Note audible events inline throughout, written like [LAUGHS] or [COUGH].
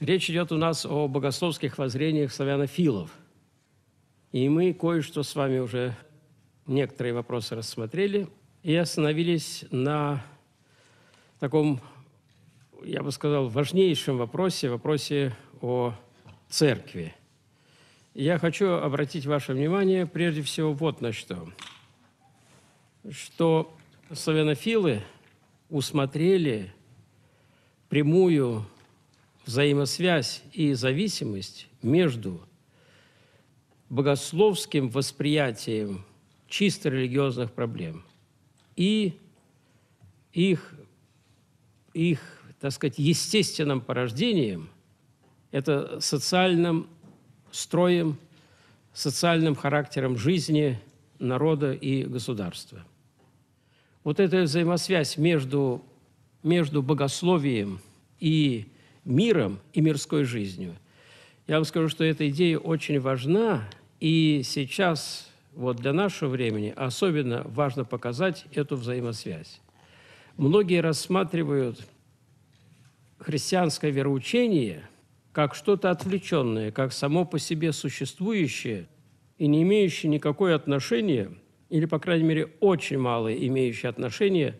Речь идет у нас о богословских воззрениях славянофилов. И мы кое-что с вами уже некоторые вопросы рассмотрели и остановились на таком, я бы сказал, важнейшем вопросе, вопросе о церкви. Я хочу обратить ваше внимание прежде всего вот на что. Что славянофилы усмотрели прямую взаимосвязь и зависимость между богословским восприятием чисто религиозных проблем и их, их так сказать, естественным порождением, это социальным строем, социальным характером жизни народа и государства. Вот эта взаимосвязь между, между богословием и миром и мирской жизнью. Я вам скажу, что эта идея очень важна, и сейчас вот для нашего времени особенно важно показать эту взаимосвязь. Многие рассматривают христианское вероучение как что-то отвлеченное, как само по себе существующее и не имеющее никакое отношения, или, по крайней мере, очень мало имеющее отношение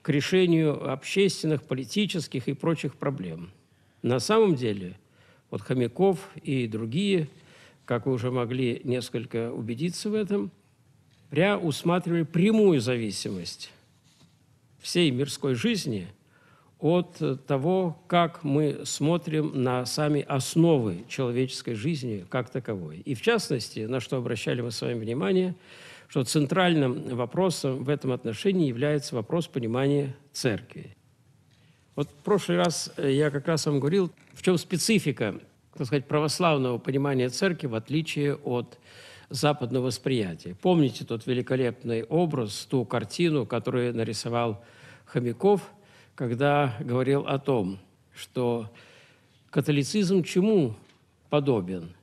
к решению общественных, политических и прочих проблем – на самом деле, вот Хомяков и другие, как вы уже могли несколько убедиться в этом, пря усматривали прямую зависимость всей мирской жизни от того, как мы смотрим на сами основы человеческой жизни как таковой. И в частности, на что обращали мы с вами внимание, что центральным вопросом в этом отношении является вопрос понимания церкви. Вот в прошлый раз э, я как раз вам говорил, в чем специфика, так сказать, православного понимания церкви в отличие от западного восприятия. Помните тот великолепный образ, ту картину, которую нарисовал Хомяков, когда говорил о том, что католицизм чему подобен?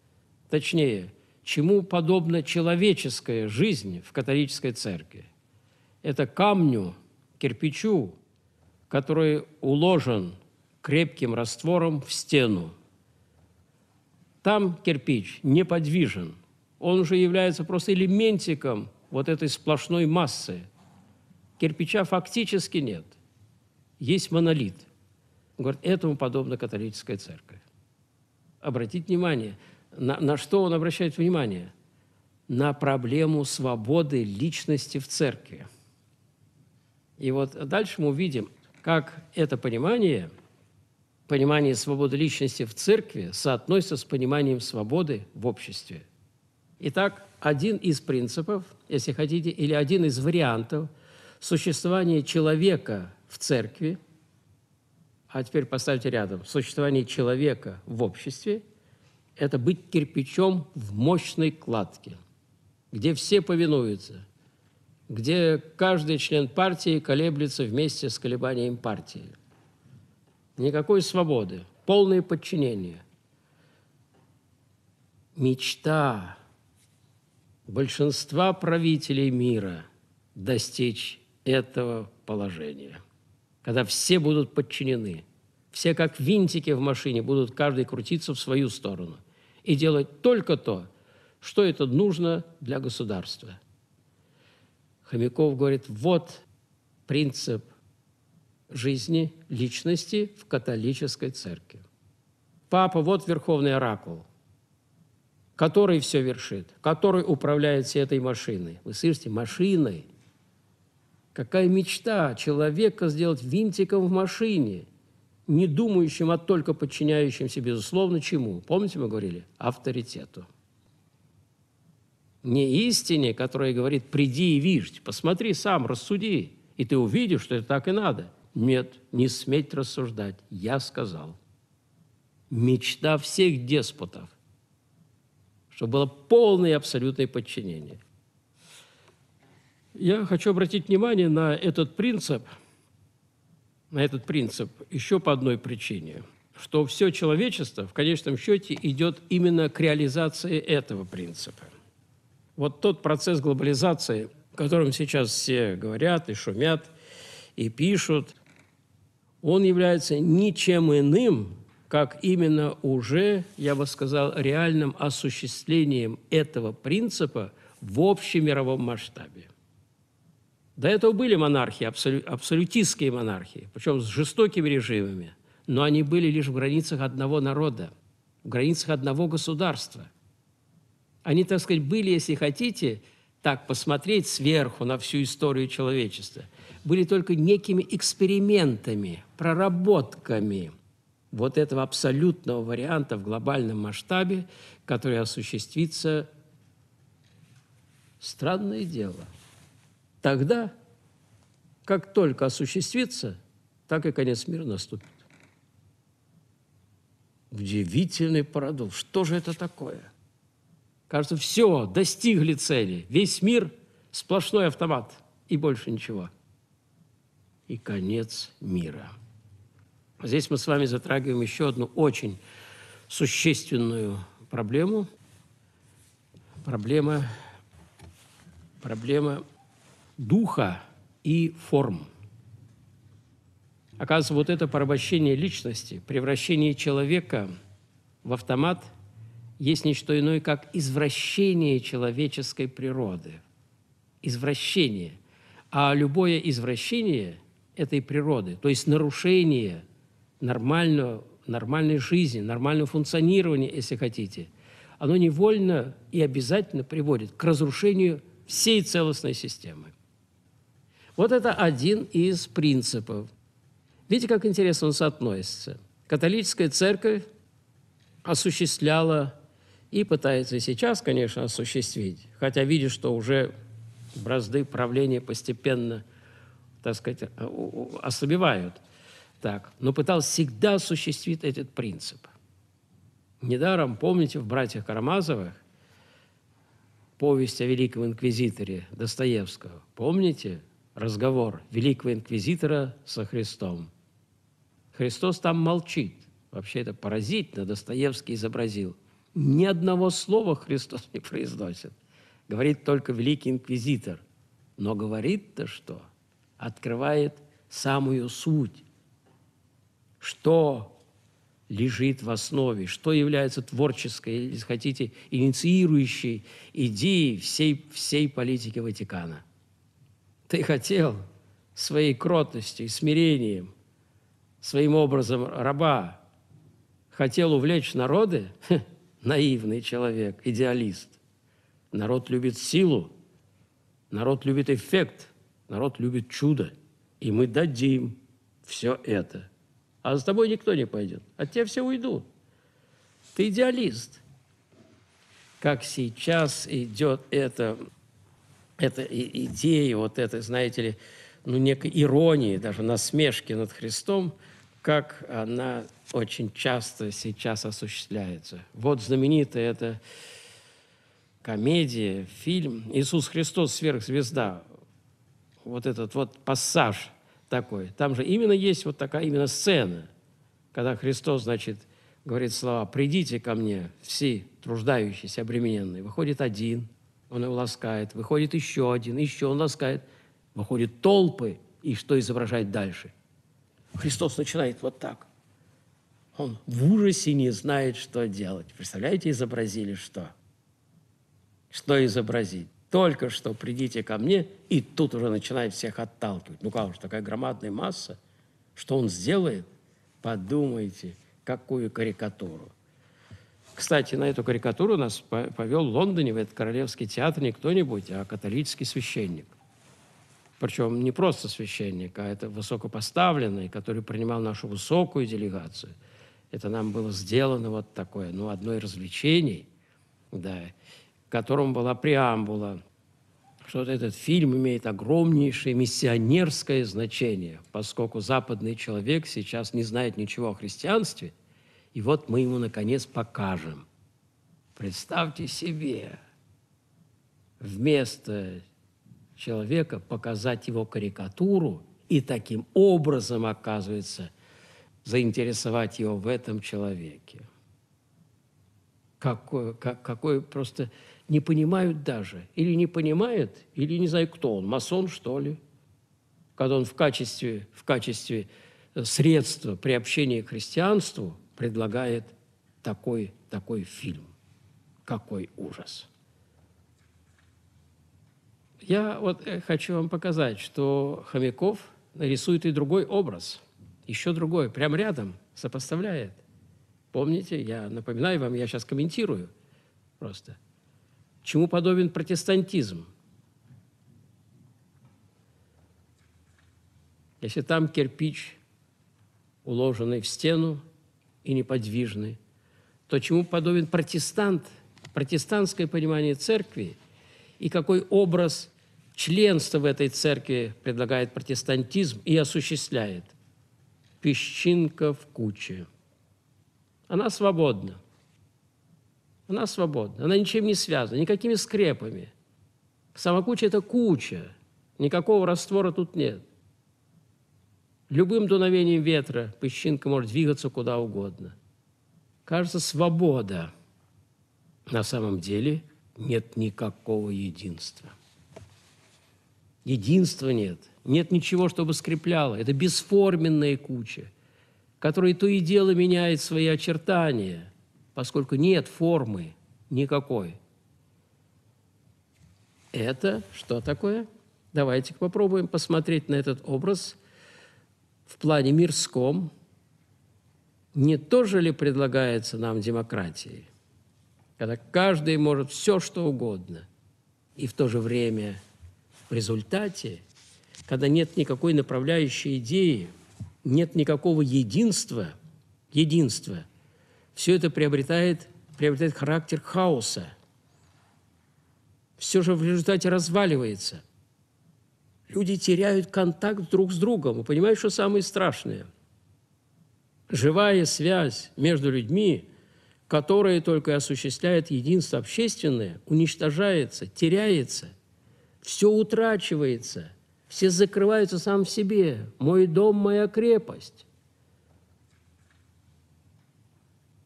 Точнее, чему подобна человеческая жизнь в католической церкви? Это камню, кирпичу, который уложен крепким раствором в стену. Там кирпич неподвижен. Он уже является просто элементиком вот этой сплошной массы. Кирпича фактически нет. Есть монолит. говорит, этому подобна католическая церковь. Обратить внимание, на, на что он обращает внимание? На проблему свободы личности в церкви. И вот дальше мы увидим, как это понимание, понимание свободы личности в церкви соотносится с пониманием свободы в обществе. Итак, один из принципов, если хотите, или один из вариантов существования человека в церкви, а теперь поставьте рядом, существование человека в обществе – это быть кирпичом в мощной кладке, где все повинуются – где каждый член партии колеблется вместе с колебанием партии. Никакой свободы, полное подчинение. Мечта большинства правителей мира достичь этого положения, когда все будут подчинены, все как винтики в машине будут каждый крутиться в свою сторону и делать только то, что это нужно для государства – Хомяков говорит, вот принцип жизни личности в католической церкви. Папа – вот верховный оракул, который все вершит, который управляет всей этой машиной. Вы слышите, машиной. Какая мечта человека сделать винтиком в машине, не думающим, а только подчиняющимся безусловно, чему? Помните, мы говорили? Авторитету не истине, которая говорит «приди и вижь, посмотри сам, рассуди, и ты увидишь, что это так и надо». Нет, не сметь рассуждать. Я сказал. Мечта всех деспотов, чтобы было полное и абсолютное подчинение. Я хочу обратить внимание на этот принцип, на этот принцип еще по одной причине, что все человечество в конечном счете идет именно к реализации этого принципа – вот тот процесс глобализации, о котором сейчас все говорят и шумят, и пишут, он является ничем иным, как именно уже, я бы сказал, реальным осуществлением этого принципа в общемировом масштабе. До этого были монархии, абсолютистские монархии, причем с жестокими режимами, но они были лишь в границах одного народа, в границах одного государства. Они, так сказать, были, если хотите, так посмотреть сверху на всю историю человечества, были только некими экспериментами, проработками вот этого абсолютного варианта в глобальном масштабе, который осуществится странное дело. Тогда, как только осуществится, так и конец мира наступит. Удивительный парадокс. Что же это такое? Кажется, все, достигли цели. Весь мир – сплошной автомат и больше ничего. И конец мира. Здесь мы с вами затрагиваем еще одну очень существенную проблему. Проблема, проблема духа и форм. Оказывается, вот это порабощение личности, превращение человека в автомат – есть нечто иное, как извращение человеческой природы. Извращение. А любое извращение этой природы, то есть нарушение нормального, нормальной жизни, нормального функционирования, если хотите, оно невольно и обязательно приводит к разрушению всей целостной системы. Вот это один из принципов. Видите, как интересно он соотносится. Католическая церковь осуществляла и пытается сейчас, конечно, осуществить, хотя видит, что уже бразды правления постепенно, так сказать, э, ослабевают. Так. Но пытался всегда осуществить этот принцип. Недаром, помните, в «Братьях Карамазовых» повесть о великом инквизиторе Достоевского. Помните разговор великого инквизитора со Христом? Христос там молчит. Вообще это поразительно Достоевский изобразил. Ни одного слова Христос не произносит. Говорит только великий инквизитор. Но говорит-то что? Открывает самую суть. Что лежит в основе, что является творческой, если хотите, инициирующей идеей всей, всей политики Ватикана. Ты хотел своей кротостью, смирением, своим образом раба, хотел увлечь народы – наивный человек, идеалист. Народ любит силу, народ любит эффект, народ любит чудо. И мы дадим все это. А с тобой никто не пойдет. а те все уйдут. Ты идеалист. Как сейчас идет эта, эта идея, вот этой, знаете ли, ну, некой иронии, даже насмешки над Христом – как она очень часто сейчас осуществляется. Вот знаменитая эта комедия, фильм «Иисус Христос. Сверхзвезда». Вот этот вот пассаж такой. Там же именно есть вот такая именно сцена, когда Христос, значит, говорит слова «Придите ко мне, все труждающиеся, обремененные». Выходит один, он его ласкает. Выходит еще один, еще он ласкает. Выходит толпы, и что изображает дальше – Христос начинает вот так. Он в ужасе не знает, что делать. Представляете, изобразили что? Что изобразить? Только что придите ко мне, и тут уже начинает всех отталкивать. Ну как же, такая громадная масса. Что он сделает? Подумайте, какую карикатуру. Кстати, на эту карикатуру нас повел в Лондоне, в этот Королевский театр, не кто-нибудь, а католический священник – причем не просто священник, а это высокопоставленный, который принимал нашу высокую делегацию. Это нам было сделано вот такое, ну, одно из развлечений, да, к которому была преамбула, что вот этот фильм имеет огромнейшее миссионерское значение, поскольку западный человек сейчас не знает ничего о христианстве, и вот мы ему, наконец, покажем. Представьте себе, вместо человека, показать его карикатуру и таким образом, оказывается, заинтересовать его в этом человеке. Какой, как, какой просто не понимают даже. Или не понимает или не знаю, кто он, масон, что ли. Когда он в качестве, в качестве э, средства приобщения к христианству предлагает такой, такой фильм. Какой ужас! Я вот э, хочу вам показать, что Хомяков рисует и другой образ, еще другой, прямо рядом, сопоставляет. Помните, я напоминаю вам, я сейчас комментирую просто. Чему подобен протестантизм? Если там кирпич, уложенный в стену и неподвижный, то чему подобен протестант, протестантское понимание церкви и какой образ Членство в этой церкви предлагает протестантизм и осуществляет. Песчинка в куче. Она свободна. Она свободна. Она ничем не связана, никакими скрепами. Сама куча – это куча. Никакого раствора тут нет. Любым дуновением ветра песчинка может двигаться куда угодно. Кажется, свобода. На самом деле нет никакого единства – единства нет, нет ничего, чтобы скрепляло. Это бесформенная куча, которая то и дело меняет свои очертания, поскольку нет формы никакой. Это что такое? Давайте попробуем посмотреть на этот образ в плане мирском. Не то же ли предлагается нам демократии, когда каждый может все, что угодно, и в то же время – в результате, когда нет никакой направляющей идеи, нет никакого единства, единства, все это приобретает, приобретает характер хаоса. Все же в результате разваливается. Люди теряют контакт друг с другом. Вы понимаете, что самое страшное? Живая связь между людьми, которая только и осуществляет единство общественное, уничтожается, теряется – все утрачивается, все закрываются сам в себе. Мой дом, моя крепость.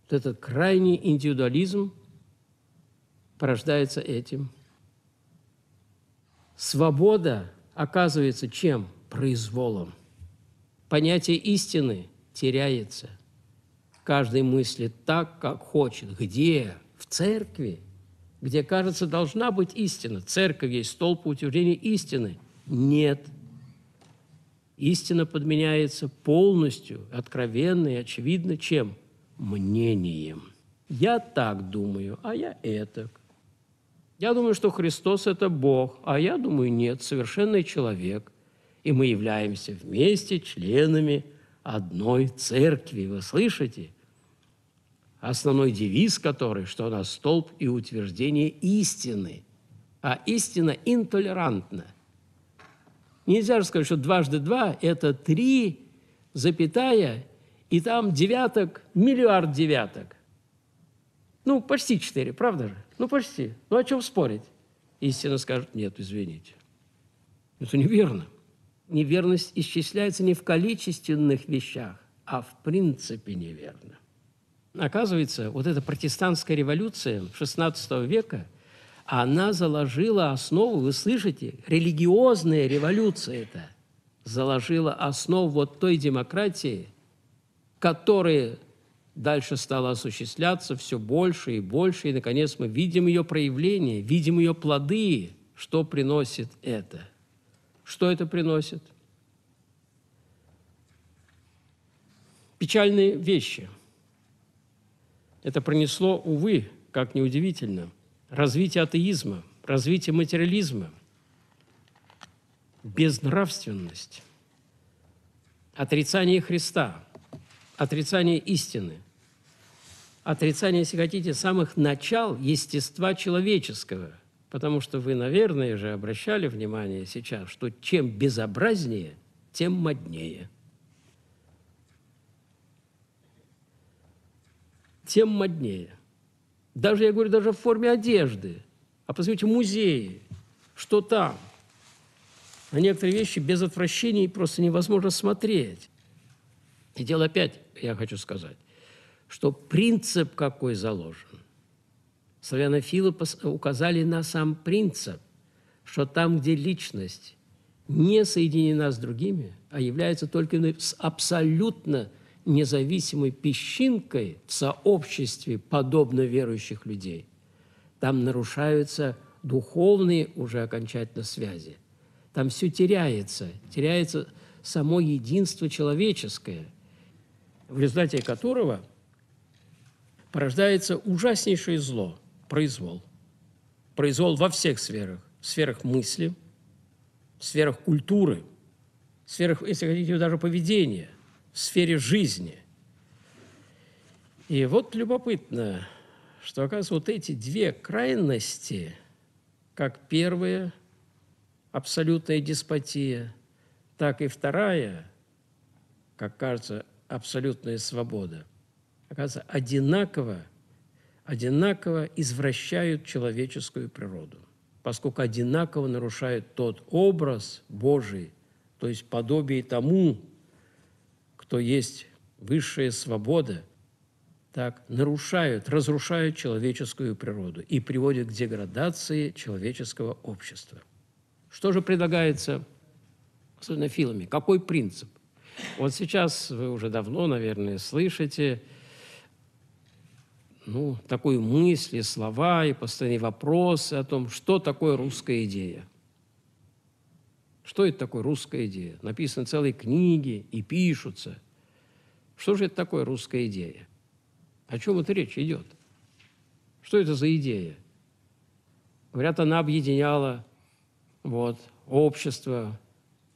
Вот этот крайний индивидуализм порождается этим. Свобода оказывается чем? Произволом. Понятие истины теряется. Каждый мыслит так, как хочет. Где? В церкви – где, кажется, должна быть истина. Церковь есть столб утверждения истины. Нет. Истина подменяется полностью, откровенно и очевидно чем? Мнением. Я так думаю, а я это. Я думаю, что Христос – это Бог, а я думаю, нет, совершенный человек. И мы являемся вместе членами одной церкви. Вы слышите? – основной девиз которой, что она столб и утверждение истины. А истина интолерантна. Нельзя же сказать, что дважды два – это три запятая, и там девяток, миллиард девяток. Ну, почти четыре, правда же? Ну, почти. Ну, о чем спорить? Истина скажет, нет, извините. Это неверно. Неверность исчисляется не в количественных вещах, а в принципе неверно. Оказывается, вот эта протестантская революция XVI века, она заложила основу, вы слышите, религиозная революция это заложила основу вот той демократии, которая дальше стала осуществляться все больше и больше, и, наконец, мы видим ее проявление, видим ее плоды, что приносит это. Что это приносит? Печальные вещи – это принесло, увы, как неудивительно, развитие атеизма, развитие материализма, безнравственность, отрицание Христа, отрицание истины, отрицание, если хотите, самых начал естества человеческого. Потому что вы, наверное, же обращали внимание сейчас, что чем безобразнее, тем моднее – тем моднее. Даже, я говорю, даже в форме одежды. А посмотрите, музеи, что там. На некоторые вещи без отвращений просто невозможно смотреть. И дело опять, я хочу сказать, что принцип какой заложен. Славянофилы указали на сам принцип, что там, где личность не соединена с другими, а является только с абсолютно независимой песчинкой в сообществе подобно верующих людей, там нарушаются духовные уже окончательно связи. Там все теряется, теряется само единство человеческое, в результате которого порождается ужаснейшее зло – произвол. Произвол во всех сферах. В сферах мысли, в сферах культуры, в сферах, если хотите, даже поведения – сфере жизни. И вот любопытно, что, оказывается, вот эти две крайности, как первая – абсолютная деспотия, так и вторая, как кажется, абсолютная свобода, оказывается, одинаково, одинаково извращают человеческую природу, поскольку одинаково нарушают тот образ Божий, то есть подобие тому, кто есть высшая свобода, так, нарушают, разрушают человеческую природу и приводят к деградации человеческого общества. Что же предлагается, особенно филами? Какой принцип? Вот сейчас вы уже давно, наверное, слышите ну, такую мысли, слова и постоянные вопросы о том, что такое русская идея – что это такое русская идея? Написаны целые книги и пишутся. Что же это такое русская идея? О чем это речь идет? Что это за идея? Говорят, она объединяла вот, общество,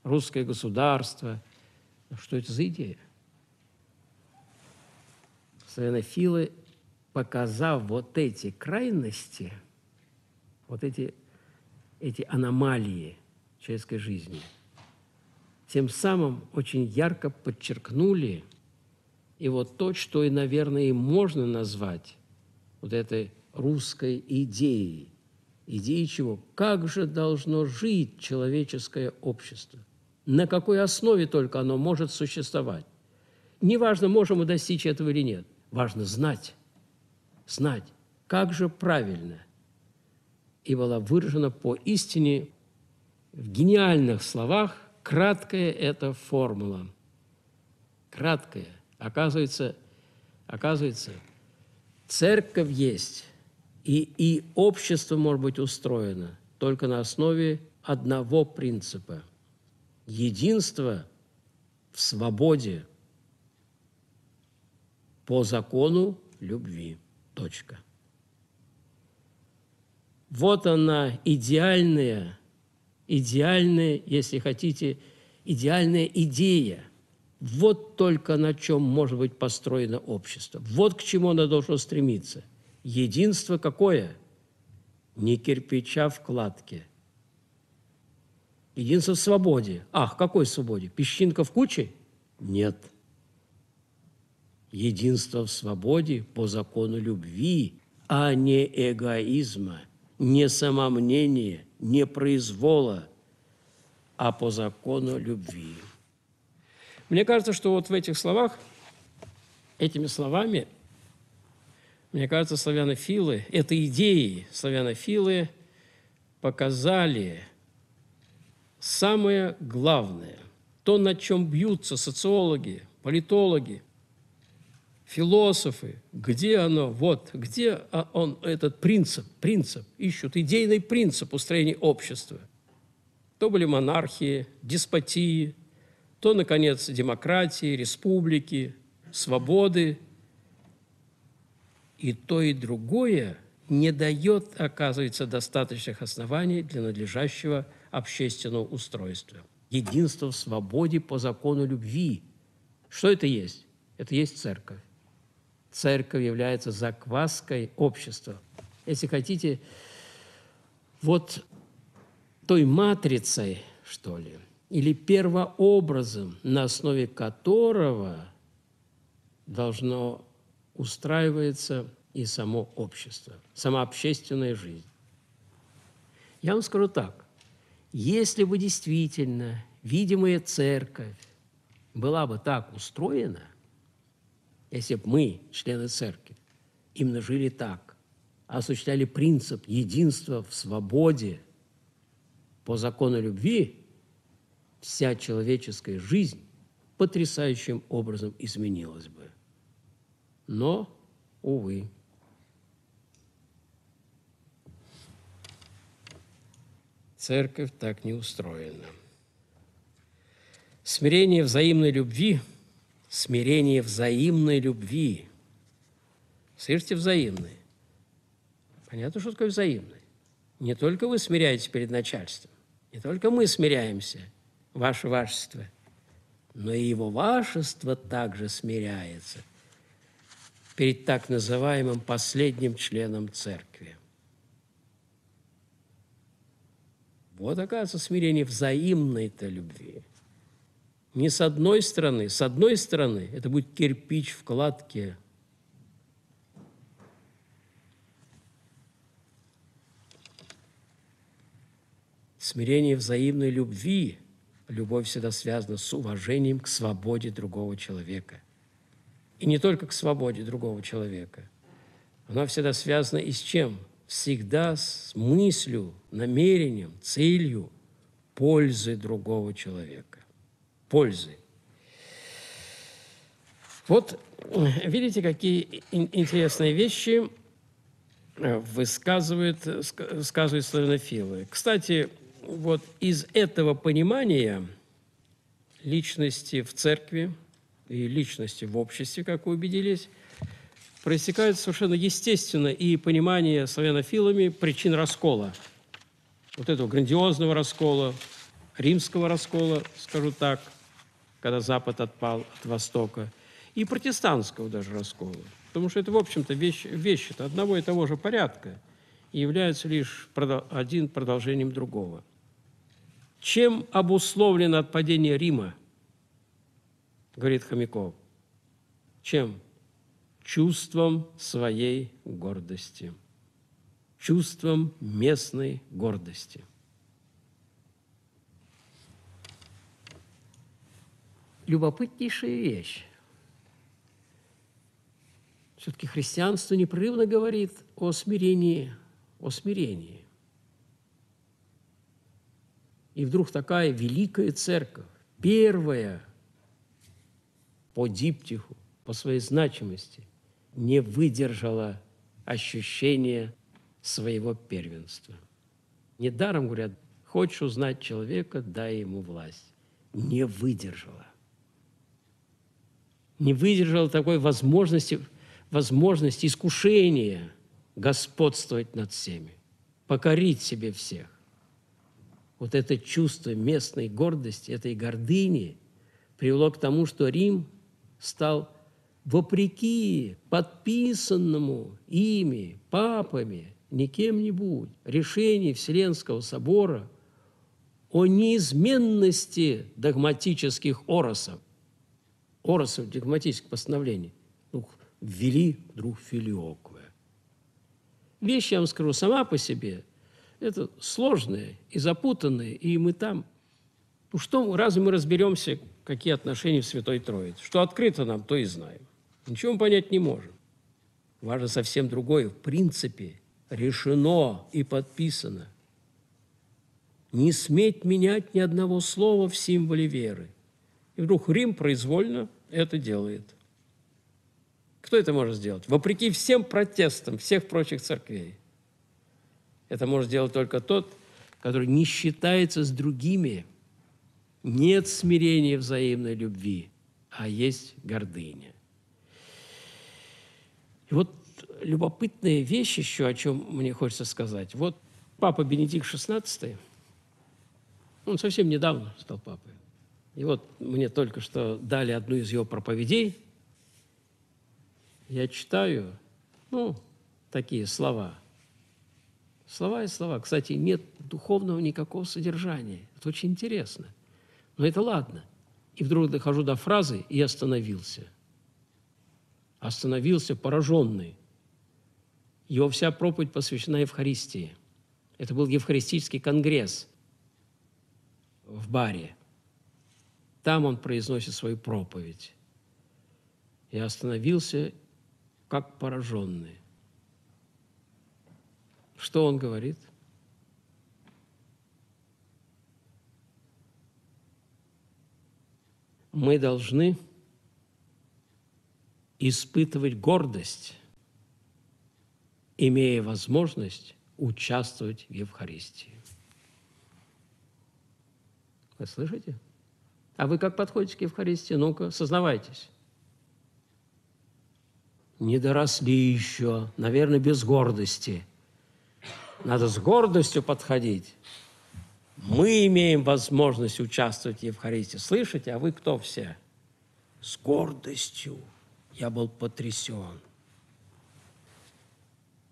русское государство. Что это за идея? Савенофилы показав вот эти крайности, вот эти, эти аномалии – человеческой жизни. Тем самым очень ярко подчеркнули и вот то, что и, наверное, и можно назвать вот этой русской идеей. Идеей чего? Как же должно жить человеческое общество? На какой основе только оно может существовать? Неважно, можем мы достичь этого или нет. Важно знать. Знать, как же правильно. И была выражена поистине в гениальных словах краткая эта формула. Краткая. Оказывается, оказывается, церковь есть, и, и общество может быть устроено только на основе одного принципа – единство в свободе по закону любви. Точка. Вот она, идеальная – идеальная, если хотите, идеальная идея. Вот только на чем может быть построено общество. Вот к чему оно должно стремиться. Единство какое? Не кирпича в кладке. Единство в свободе. Ах, какой свободе? Песчинка в куче? Нет. Единство в свободе по закону любви, а не эгоизма, не самомнения – не произвола, а по закону любви. Мне кажется, что вот в этих словах, этими словами, мне кажется, славянофилы, это идеи славянофилы показали самое главное, то, над чем бьются социологи, политологи – философы, где оно, вот, где а, он, этот принцип, принцип, ищут идейный принцип устроения общества. То были монархии, деспотии, то, наконец, демократии, республики, свободы. И то, и другое не дает, оказывается, достаточных оснований для надлежащего общественного устройства. Единство в свободе по закону любви. Что это есть? Это есть церковь церковь является закваской общества. Если хотите, вот той матрицей, что ли, или первообразом, на основе которого должно устраиваться и само общество, сама общественная жизнь. Я вам скажу так. Если бы действительно видимая церковь была бы так устроена, если бы мы, члены церкви, именно жили так, осуществляли принцип единства в свободе по закону любви, вся человеческая жизнь потрясающим образом изменилась бы. Но, увы, церковь так не устроена. Смирение взаимной любви – смирение взаимной любви. Слышите, взаимной. Понятно, что такое взаимной? Не только вы смиряетесь перед начальством, не только мы смиряемся, ваше вашество, но и его вашество также смиряется перед так называемым последним членом церкви. Вот, оказывается, смирение взаимной-то любви – не с одной стороны. С одной стороны это будет кирпич в кладке. Смирение взаимной любви. Любовь всегда связана с уважением к свободе другого человека. И не только к свободе другого человека. Она всегда связана и с чем? Всегда с мыслью, намерением, целью пользы другого человека пользы. Вот видите, какие интересные вещи э, высказывают, высказывают славянофилы. Кстати, вот из этого понимания личности в церкви и личности в обществе, как вы убедились, проистекает совершенно естественно и понимание славянофилами причин раскола. Вот этого грандиозного раскола, римского раскола, скажу так – когда Запад отпал от Востока, и протестантского даже раскола. Потому что это, в общем-то, вещь, вещи -то одного и того же порядка и являются лишь продол один продолжением другого. Чем обусловлено отпадение Рима, говорит Хомяков? Чем? Чувством своей гордости. Чувством местной гордости – любопытнейшая вещь. Все-таки христианство непрерывно говорит о смирении, о смирении. И вдруг такая великая церковь, первая по диптиху, по своей значимости, не выдержала ощущения своего первенства. Недаром говорят, хочешь узнать человека, дай ему власть. Не выдержала не выдержал такой возможности, возможности искушения господствовать над всеми, покорить себе всех. Вот это чувство местной гордости, этой гордыни привело к тому, что Рим стал вопреки подписанному ими, папами, не кем-нибудь, решению Вселенского собора о неизменности догматических оросов Оросов догматических постановлений, ну, ввели вдруг филиокве. Вещь, я вам скажу, сама по себе, это сложные и запутанные, и мы там. Ну что, разве мы разберемся, какие отношения в Святой Троице? Что открыто нам, то и знаем. Ничего мы понять не можем. Важно совсем другое. В принципе, решено и подписано. Не сметь менять ни одного слова в символе веры – и вдруг Рим произвольно это делает. Кто это может сделать? Вопреки всем протестам всех прочих церквей. Это может сделать только тот, который не считается с другими. Нет смирения взаимной любви, а есть гордыня. И вот любопытная вещь еще, о чем мне хочется сказать. Вот папа Бенедикт XVI, он совсем недавно стал папой. И вот мне только что дали одну из его проповедей. Я читаю, ну, такие слова. Слова и слова. Кстати, нет духовного никакого содержания. Это очень интересно. Но это ладно. И вдруг дохожу до фразы и остановился. Остановился пораженный. Его вся проповедь посвящена Евхаристии. Это был Евхаристический конгресс в баре – там он произносит свою проповедь. Я остановился как пораженный. Что он говорит? Мы должны испытывать гордость, имея возможность участвовать в Евхаристии. Вы слышите? А вы как подходите к Евхаристии? Ну-ка, сознавайтесь. Не доросли еще, наверное, без гордости. Надо с гордостью подходить. Мы имеем возможность участвовать в Евхаристии. Слышите, а вы кто все? С гордостью я был потрясен.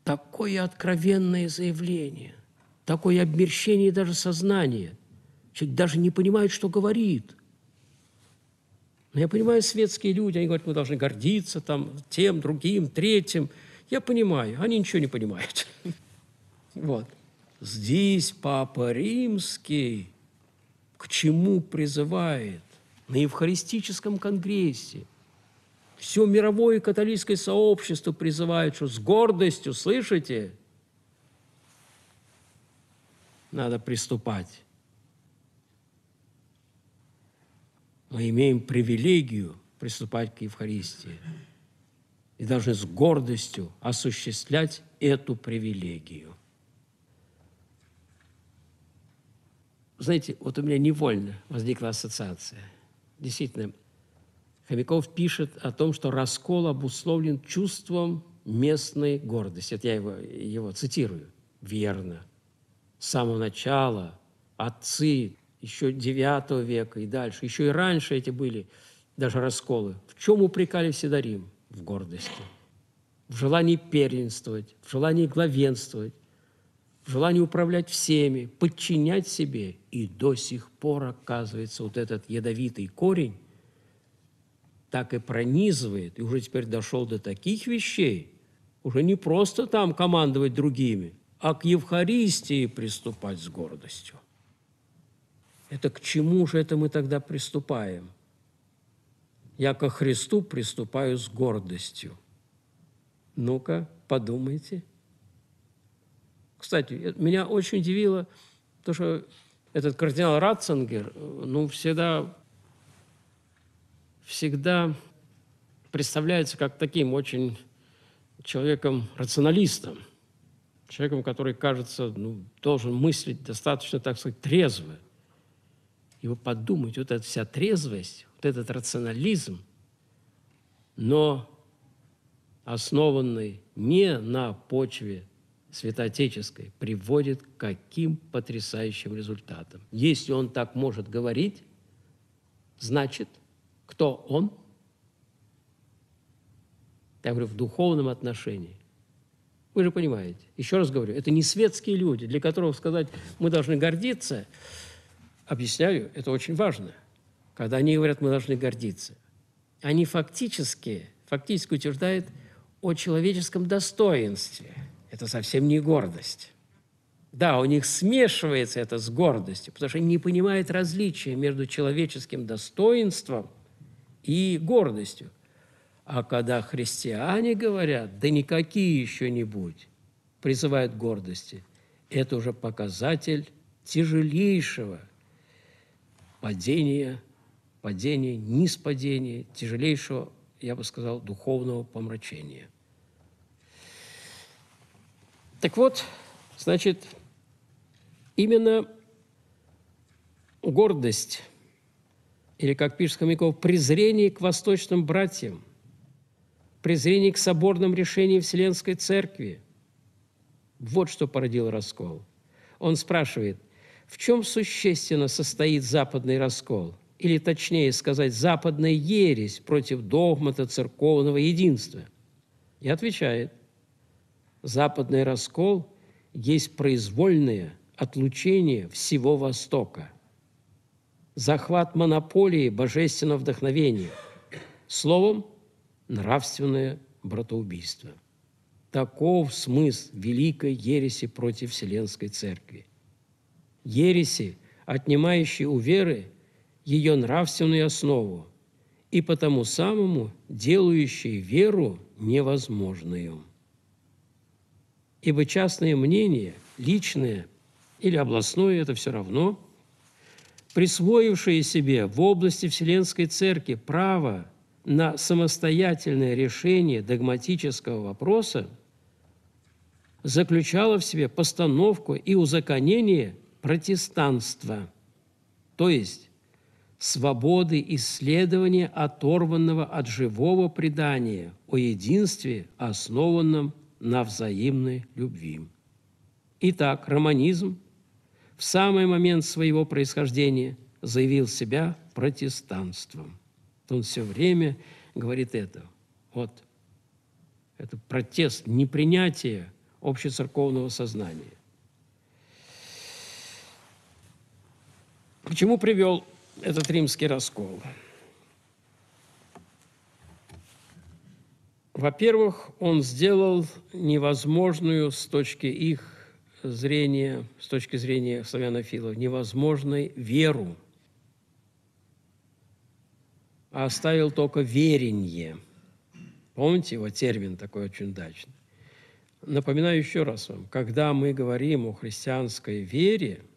Такое откровенное заявление, такое обмерщение даже сознания. Человек даже не понимает, что говорит. Но ну, я понимаю светские люди, они говорят, мы должны гордиться там тем, другим, третьим. Я понимаю, они ничего не понимают. [LAUGHS] Вот. Здесь Папа Римский к чему призывает? На Евхаристическом конгрессе все мировое католическое сообщество призывает, что с гордостью, слышите, надо приступать мы имеем привилегию приступать к Евхаристии и должны с гордостью осуществлять эту привилегию. Знаете, вот у меня невольно возникла ассоциация. Действительно, Хомяков пишет о том, что раскол обусловлен чувством местной гордости. Это я его, его цитирую. Верно. С самого начала отцы еще 9 века и дальше. Еще и раньше эти были даже расколы. В чем упрекали всегда Рим? В гордости, в желании первенствовать, в желании главенствовать, в желании управлять всеми, подчинять себе. И до сих пор, оказывается, вот этот ядовитый корень так и пронизывает, и уже теперь дошел до таких вещей, уже не просто там командовать другими, а к Евхаристии приступать с гордостью. Это к чему же это мы тогда приступаем? Я ко Христу приступаю с гордостью. Ну-ка, подумайте. Кстати, э, меня очень удивило то, что этот кардинал Ратцингер, э, ну, всегда, всегда представляется как таким очень человеком-рационалистом, человеком, который, кажется, ну, должен мыслить достаточно, так сказать, трезво – и вы подумайте, вот эта вся трезвость, вот этот рационализм, но основанный не на почве святоотеческой, приводит к каким потрясающим результатам. Если он так может говорить, значит, кто он? Я говорю, в духовном отношении. Вы же понимаете. Еще раз говорю, это не светские люди, для которых сказать, мы должны гордиться – объясняю, это очень важно. Когда они говорят, мы должны гордиться, они фактически, фактически утверждают о человеческом достоинстве. Это совсем не гордость. Да, у них смешивается это с гордостью, потому что они не понимают различия между человеческим достоинством и гордостью. А когда христиане говорят, да никакие еще не будь, призывают гордости, это уже показатель тяжелейшего падение, падение, ниспадения, тяжелейшего, я бы сказал, духовного помрачения. Так вот, значит, именно гордость, или, как пишет Хомяков, презрение к восточным братьям, презрение к соборным решениям Вселенской Церкви – вот что породил раскол. Он спрашивает – в чем существенно состоит западный раскол? Или, точнее сказать, западная ересь против догмата церковного единства? И отвечает, западный раскол есть произвольное отлучение всего Востока, захват монополии божественного вдохновения, словом, нравственное братоубийство. Таков смысл великой ереси против Вселенской Церкви ереси, отнимающие у веры ее нравственную основу и потому самому делающие веру невозможную. Ибо частное мнение, личное или областное – это все равно, присвоившее себе в области Вселенской Церкви право на самостоятельное решение догматического вопроса заключало в себе постановку и узаконение – протестанства, то есть свободы исследования, оторванного от живого предания о единстве, основанном на взаимной любви. Итак, романизм в самый момент своего происхождения заявил себя протестанством. Он все время говорит это. Вот. Это протест, непринятие общецерковного сознания. К чему привел этот римский раскол? Во-первых, он сделал невозможную с точки их зрения, с точки зрения славянофилов, невозможной веру, а оставил только веренье. Помните его термин такой очень удачный? Напоминаю еще раз вам, когда мы говорим о христианской вере –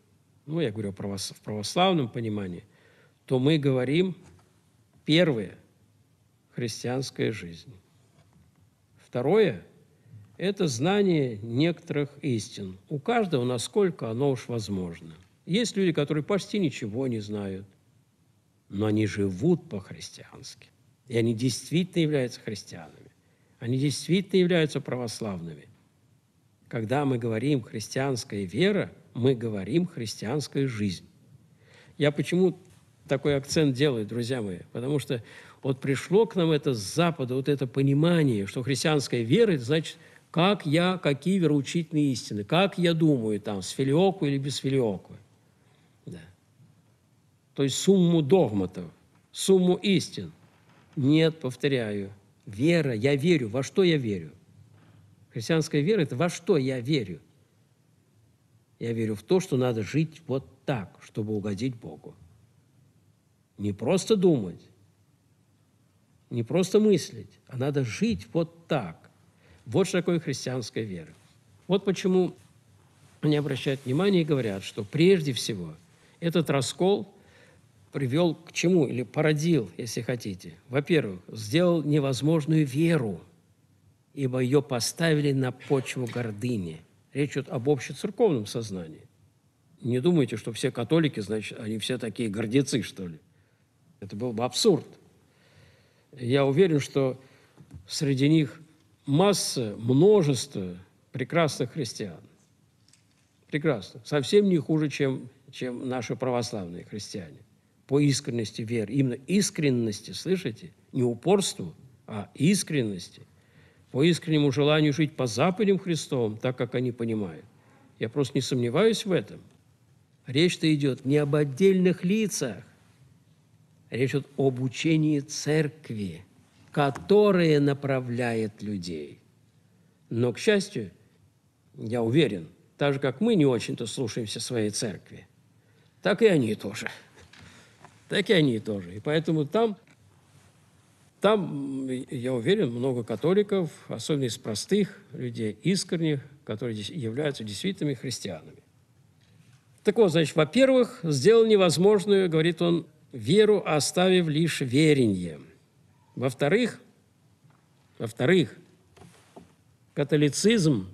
ну, я говорю в православном понимании, то мы говорим первое – христианская жизнь. Второе – это знание некоторых истин. У каждого насколько оно уж возможно. Есть люди, которые почти ничего не знают, но они живут по-христиански. И они действительно являются христианами. Они действительно являются православными. Когда мы говорим «христианская вера», – мы говорим «христианская жизнь». Я почему такой акцент делаю, друзья мои? Потому что вот пришло к нам это с Запада, вот это понимание, что христианская вера – это значит, как я, какие вероучительные истины, как я думаю там, с филиоку или без филиоку. Да. То есть сумму догматов, сумму истин. Нет, повторяю, вера, я верю, во что я верю. Христианская вера – это во что я верю – я верю в то, что надо жить вот так, чтобы угодить Богу. Не просто думать, не просто мыслить, а надо жить вот так. Вот что такое христианская вера. Вот почему они обращают внимание и говорят, что прежде всего этот раскол привел к чему, или породил, если хотите. Во-первых, сделал невозможную веру, ибо ее поставили на почву гордыни – Речь идет об общецерковном сознании. Не думайте, что все католики, значит, они все такие гордецы, что ли. Это был бы абсурд. Я уверен, что среди них масса, множество прекрасных христиан. Прекрасно. Совсем не хуже, чем, чем наши православные христиане. По искренности веры. Именно искренности, слышите? Не упорству, а искренности по искреннему желанию жить по заповедям Христовым, так как они понимают. Я просто не сомневаюсь в этом. Речь-то идет не об отдельных лицах, речь идет об учении церкви, которое направляет людей. Но, к счастью, я уверен, так же, как мы не очень-то слушаемся своей церкви, так и они тоже. Так и они тоже. И поэтому там там, я уверен, много католиков, особенно из простых людей, искренних, которые являются действительными христианами. Так вот, значит, во-первых, сделал невозможную, говорит он, веру, оставив лишь веренье. Во-вторых, во-вторых, католицизм,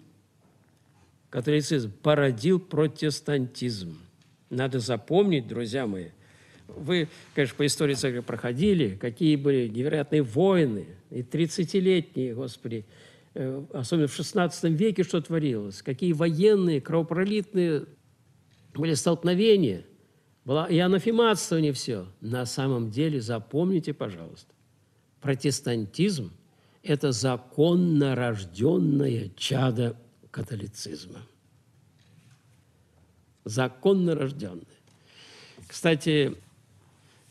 католицизм породил протестантизм. Надо запомнить, друзья мои, вы, конечно, по истории церкви проходили, какие были невероятные войны, и 30-летние, Господи, э, особенно в 16 веке что творилось, какие военные, кровопролитные были столкновения, была и анафематствование все. На самом деле, запомните, пожалуйста, протестантизм – это законно рожденное чадо католицизма. Законно рожденное. Кстати,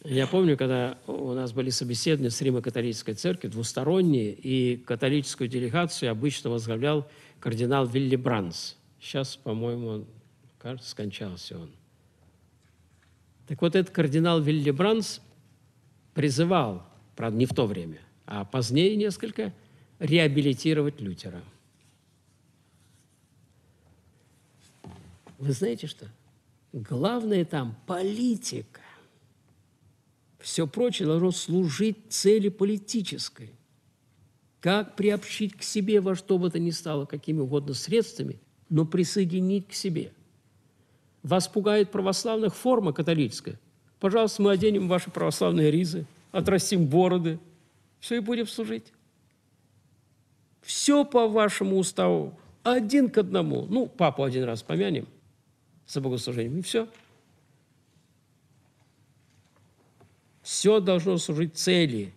я помню, когда у нас были собеседования с Римо-католической церкви, двусторонние, и католическую делегацию обычно возглавлял кардинал Вилли Бранс. Сейчас, по-моему, кажется, скончался он. Так вот, этот кардинал Вилли Бранс призывал, правда, не в то время, а позднее несколько, реабилитировать Лютера. Вы знаете что? Главное там политика все прочее должно служить цели политической. Как приобщить к себе во что бы то ни стало, какими угодно средствами, но присоединить к себе. Вас пугает православных форма католическая. Пожалуйста, мы оденем ваши православные ризы, отрастим бороды, все и будем служить. Все по вашему уставу, один к одному. Ну, папу один раз помянем за богослужением, и все – Все должно служить цели,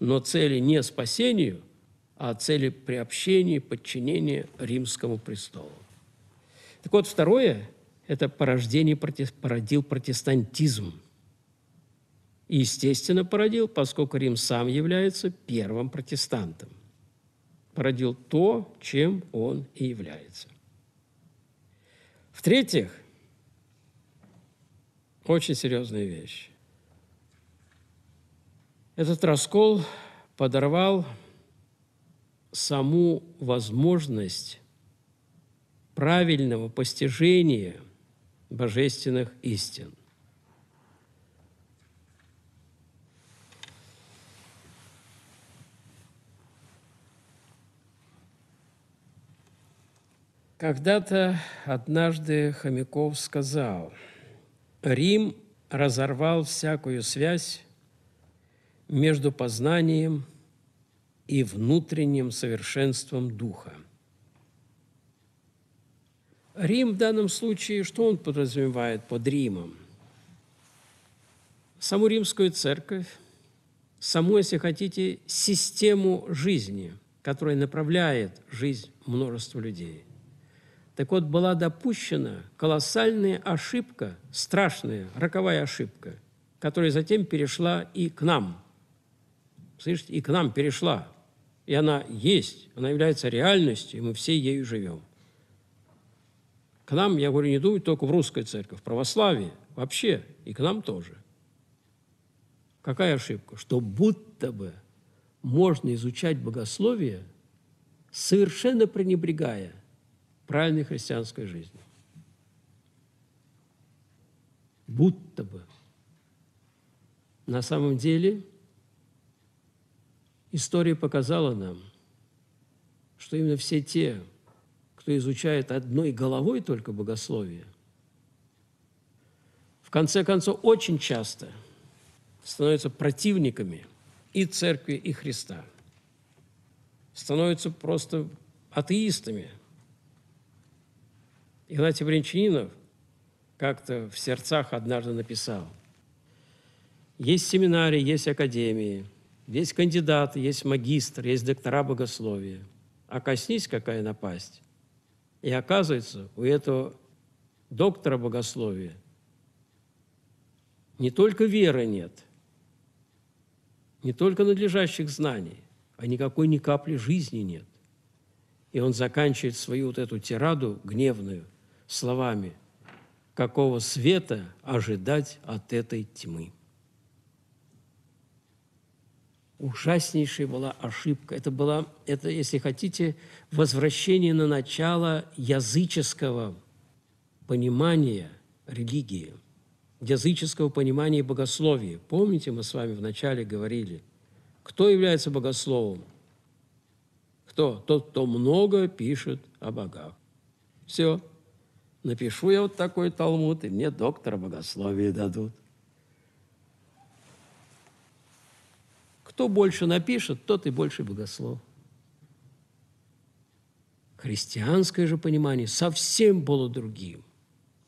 но цели не спасению, а цели приобщения, подчинения римскому престолу. Так вот, второе – это порождение породил протестантизм. естественно, породил, поскольку Рим сам является первым протестантом. Породил то, чем он и является. В-третьих, очень серьезная вещь. Этот раскол подорвал саму возможность правильного постижения божественных истин. Когда-то однажды Хомяков сказал, Рим разорвал всякую связь между познанием и внутренним совершенством Духа. Рим в данном случае, что он подразумевает под Римом? Саму римскую церковь, саму, если хотите, систему жизни, которая направляет жизнь множества людей. Так вот, была допущена колоссальная ошибка, страшная, роковая ошибка, которая затем перешла и к нам – слышите, и к нам перешла. И она есть, она является реальностью, и мы все ею живем. К нам, я говорю, не дует только в русской церкви, в православии вообще, и к нам тоже. Какая ошибка? Что будто бы можно изучать богословие, совершенно пренебрегая правильной христианской жизнью. Будто бы. На самом деле – История показала нам, что именно все те, кто изучает одной головой только богословие, в конце концов очень часто становятся противниками и церкви, и Христа. Становятся просто атеистами. Игнатий Брянчанинов как-то в сердцах однажды написал, есть семинарии, есть академии – есть кандидат, есть магистр, есть доктора богословия. А коснись, какая напасть. И оказывается, у этого доктора богословия не только веры нет, не только надлежащих знаний, а никакой ни капли жизни нет. И он заканчивает свою вот эту тираду гневную словами «Какого света ожидать от этой тьмы?» Ужаснейшая была ошибка. Это было, это, если хотите, возвращение на начало языческого понимания религии, языческого понимания богословия. Помните, мы с вами вначале говорили, кто является богословом? Кто? Тот, кто много пишет о богах. Все. Напишу я вот такой талмуд, и мне доктора богословия дадут. Кто больше напишет, тот и больше богослов. Христианское же понимание совсем было другим.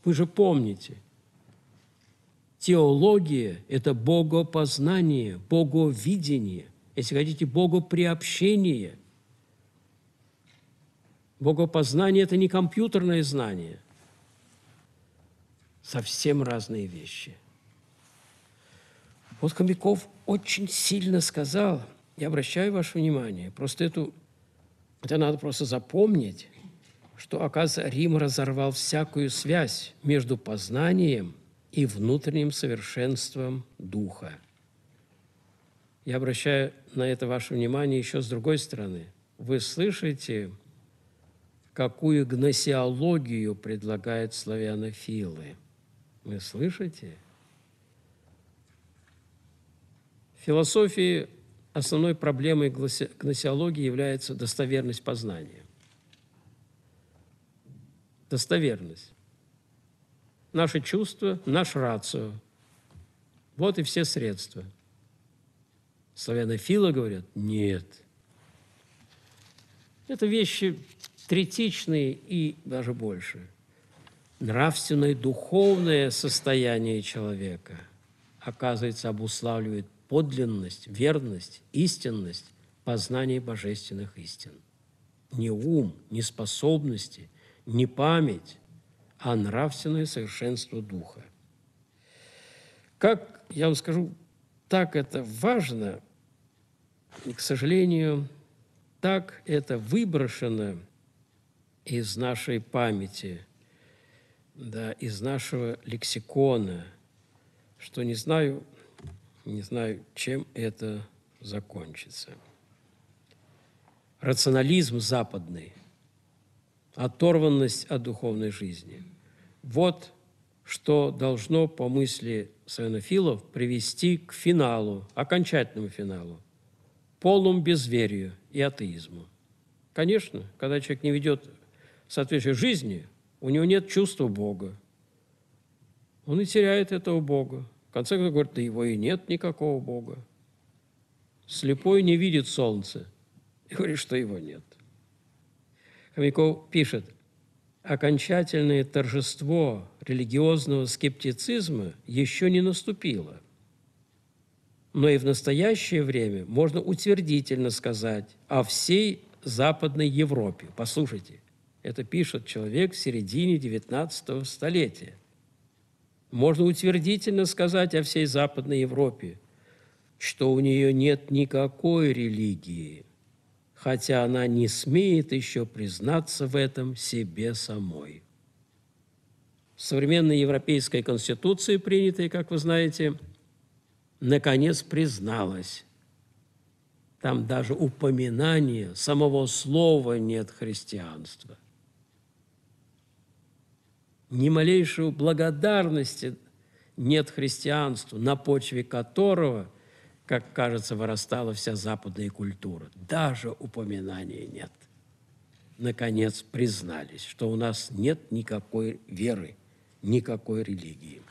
Вы же помните, теология – это богопознание, боговидение, если хотите, богоприобщение. Богопознание – это не компьютерное знание. Совсем разные вещи – вот Хомяков очень сильно сказал, я обращаю ваше внимание, просто эту, это надо просто запомнить, что, оказывается, Рим разорвал всякую связь между познанием и внутренним совершенством духа. Я обращаю на это ваше внимание еще с другой стороны. Вы слышите, какую гносиологию предлагают славянофилы? Вы слышите? – философии основной проблемой гносеологии является достоверность познания. Достоверность. наше чувство, наш рацио. Вот и все средства. Славянофилы говорят, нет. Это вещи третичные и даже больше. Нравственное духовное состояние человека, оказывается, обуславливает подлинность, верность, истинность познаний божественных истин. Не ум, не способности, не память, а нравственное совершенство духа. Как, я вам скажу, так это важно, и, к сожалению, так это выброшено из нашей памяти, да, из нашего лексикона, что не знаю, не знаю, чем это закончится. Рационализм западный, оторванность от духовной жизни. Вот что должно, по мысли Савинофилов, привести к финалу, окончательному финалу, полному безверию и атеизму. Конечно, когда человек не ведет соответствие жизни, у него нет чувства Бога. Он и теряет этого Бога. В конце концов, говорят, да его и нет никакого Бога. Слепой не видит солнце и говорит, что его нет. Хомяков пишет, окончательное торжество религиозного скептицизма еще не наступило. Но и в настоящее время можно утвердительно сказать о всей Западной Европе. Послушайте, это пишет человек в середине XIX столетия – можно утвердительно сказать о всей Западной Европе, что у нее нет никакой религии, хотя она не смеет еще признаться в этом себе самой. В современной Европейской Конституции, принятой, как вы знаете, наконец призналась. Там даже упоминания, самого слова нет христианства – ни малейшего благодарности нет христианству, на почве которого, как кажется, вырастала вся западная культура. Даже упоминания нет. Наконец признались, что у нас нет никакой веры, никакой религии.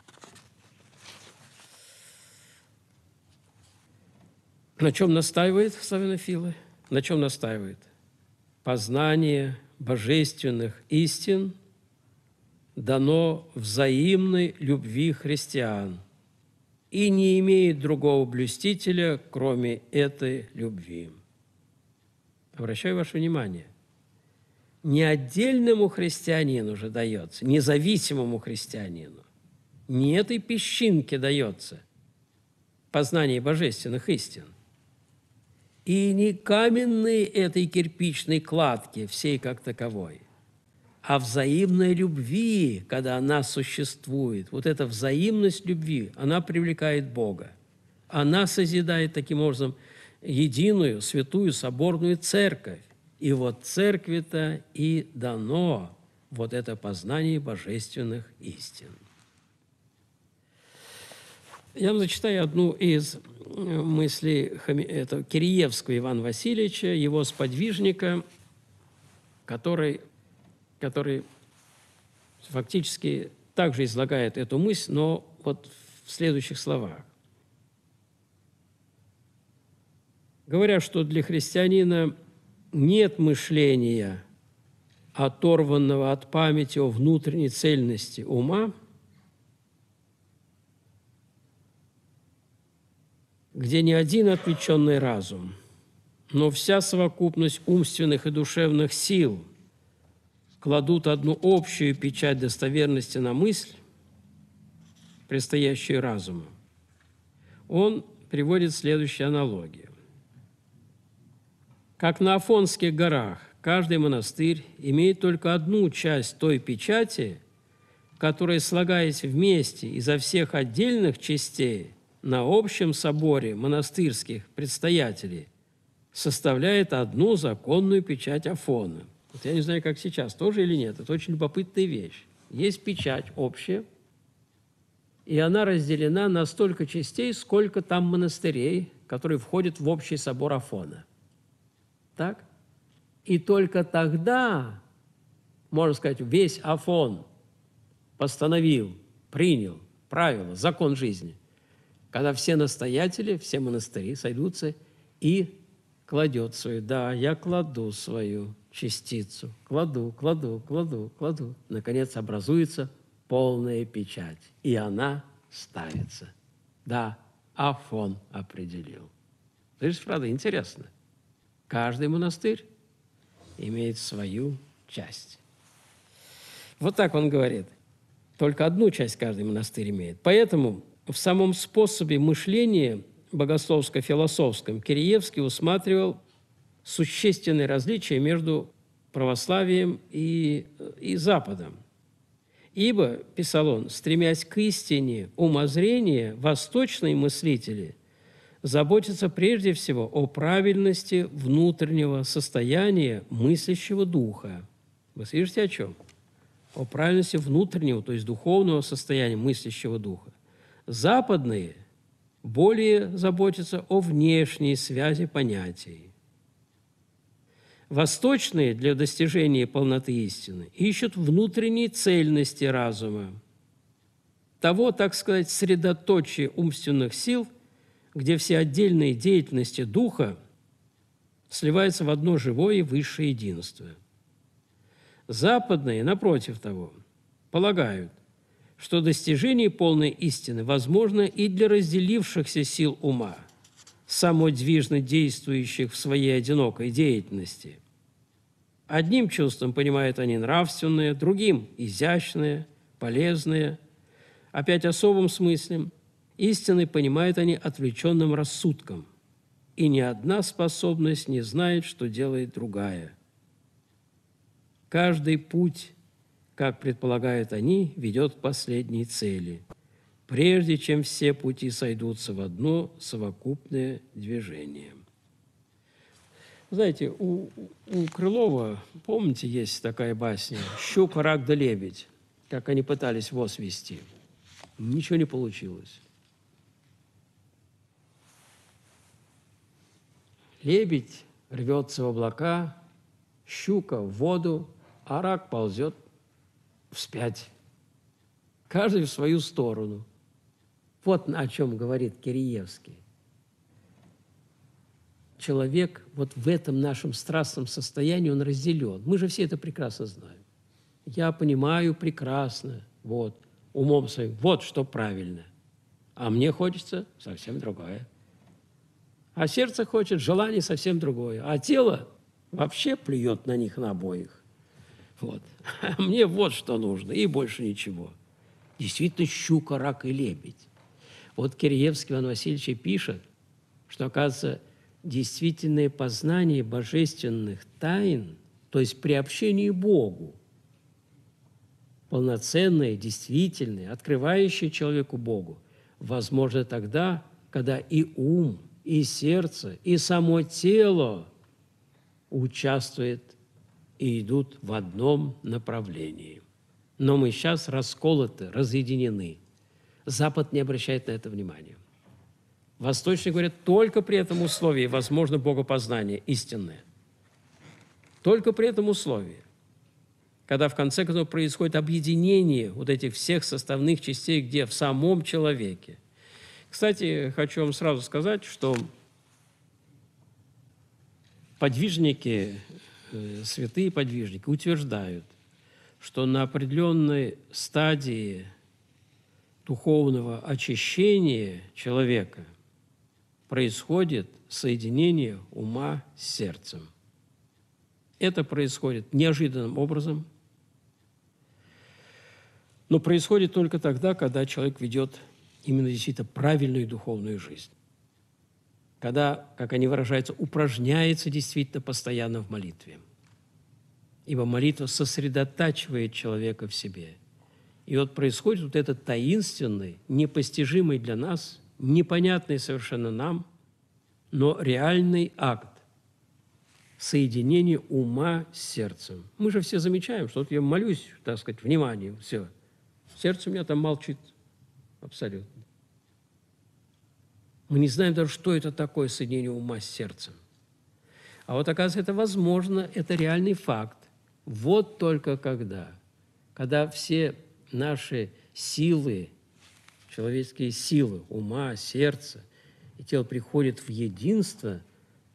На чем настаивает славянофилы? На чем настаивает? Познание божественных истин – дано взаимной любви христиан и не имеет другого блюстителя, кроме этой любви. Обращаю ваше внимание, не отдельному христианину же дается, независимому христианину, не этой песчинке дается познание божественных истин, и не каменной этой кирпичной кладки всей как таковой – о взаимной любви, когда она существует. Вот эта взаимность любви, она привлекает Бога. Она созидает таким образом единую, святую, соборную церковь. И вот церкви-то и дано вот это познание божественных истин. Я вам зачитаю одну из э, мыслей это, Кириевского Ивана Васильевича, его сподвижника, который который фактически также излагает эту мысль, но вот в следующих словах. Говоря, что для христианина нет мышления, оторванного от памяти о внутренней цельности ума, где не один отвлеченный разум, но вся совокупность умственных и душевных сил – кладут одну общую печать достоверности на мысль, предстоящую разуму. Он приводит следующую аналогию. Как на Афонских горах каждый монастырь имеет только одну часть той печати, которая, слагаясь вместе изо всех отдельных частей на общем соборе монастырских предстоятелей, составляет одну законную печать Афона – я не знаю, как сейчас, тоже или нет, это очень любопытная вещь. Есть печать общая, и она разделена на столько частей, сколько там монастырей, которые входят в общий собор Афона. Так? И только тогда, можно сказать, весь Афон постановил, принял правила, закон жизни, когда все настоятели, все монастыри сойдутся и кладет свою. Да, я кладу свою частицу, кладу, кладу, кладу, кладу. Наконец образуется полная печать, и она ставится. Да, Афон определил. Слышишь, правда, интересно. Каждый монастырь имеет свою часть. Вот так он говорит. Только одну часть каждый монастырь имеет. Поэтому в самом способе мышления богословско-философском Киреевский усматривал существенные различия между православием и, и Западом. Ибо, писал он, стремясь к истине умозрения, восточные мыслители заботятся прежде всего о правильности внутреннего состояния мыслящего духа. Вы слышите о чем? О правильности внутреннего, то есть духовного состояния мыслящего духа. Западные более заботятся о внешней связи понятий. Восточные для достижения полноты истины ищут внутренней цельности разума, того, так сказать, средоточия умственных сил, где все отдельные деятельности духа сливаются в одно живое высшее единство. Западные, напротив того, полагают, что достижение полной истины возможно и для разделившихся сил ума – самодвижно действующих в своей одинокой деятельности. Одним чувством понимают они нравственное, другим – изящное, полезное. Опять особым смыслом истины понимают они отвлеченным рассудком. И ни одна способность не знает, что делает другая. Каждый путь, как предполагают они, ведет к последней цели – прежде чем все пути сойдутся в одно совокупное движение. Знаете, у, у Крылова, помните, есть такая басня «Щука, рак да лебедь», как они пытались ВОЗ вести. Ничего не получилось. Лебедь рвется в облака, щука в воду, а рак ползет вспять. Каждый в свою сторону – вот о чем говорит Киреевский. Человек вот в этом нашем страстном состоянии, он разделен. Мы же все это прекрасно знаем. Я понимаю прекрасно, вот, умом своим, вот что правильно. А мне хочется совсем другое. А сердце хочет желание совсем другое. А тело вообще плюет на них, на обоих. Вот. [LAUGHS] А мне вот что нужно, и больше ничего. Действительно, щука, рак и лебедь. Вот Киреевский Иван Васильевич пишет, что, оказывается, действительное познание божественных тайн, то есть приобщение Богу, полноценное, действительное, открывающее человеку Богу, возможно тогда, когда и ум, и сердце, и само тело участвует и идут в одном направлении. Но мы сейчас расколоты, разъединены – Запад не обращает на это внимания. Восточные говорят, только при этом условии возможно богопознание истинное. Только при этом условии. Когда в конце концов происходит объединение вот этих всех составных частей, где в самом человеке. Кстати, хочу вам сразу сказать, что подвижники, э, святые подвижники утверждают, что на определенной стадии – духовного очищения человека происходит соединение ума с сердцем. Это происходит неожиданным образом, но происходит только тогда, когда человек ведет именно действительно правильную духовную жизнь. Когда, как они выражаются, упражняется действительно постоянно в молитве. Ибо молитва сосредотачивает человека в себе – и вот происходит вот этот таинственный, непостижимый для нас, непонятный совершенно нам, но реальный акт соединения ума с сердцем. Мы же все замечаем, что вот я молюсь, так сказать, внимание, все. Сердце у меня там молчит абсолютно. Мы не знаем даже, что это такое соединение ума с сердцем. А вот, оказывается, это возможно, это реальный факт. Вот только когда. Когда все наши силы, человеческие силы, ума, сердца и тело приходят в единство,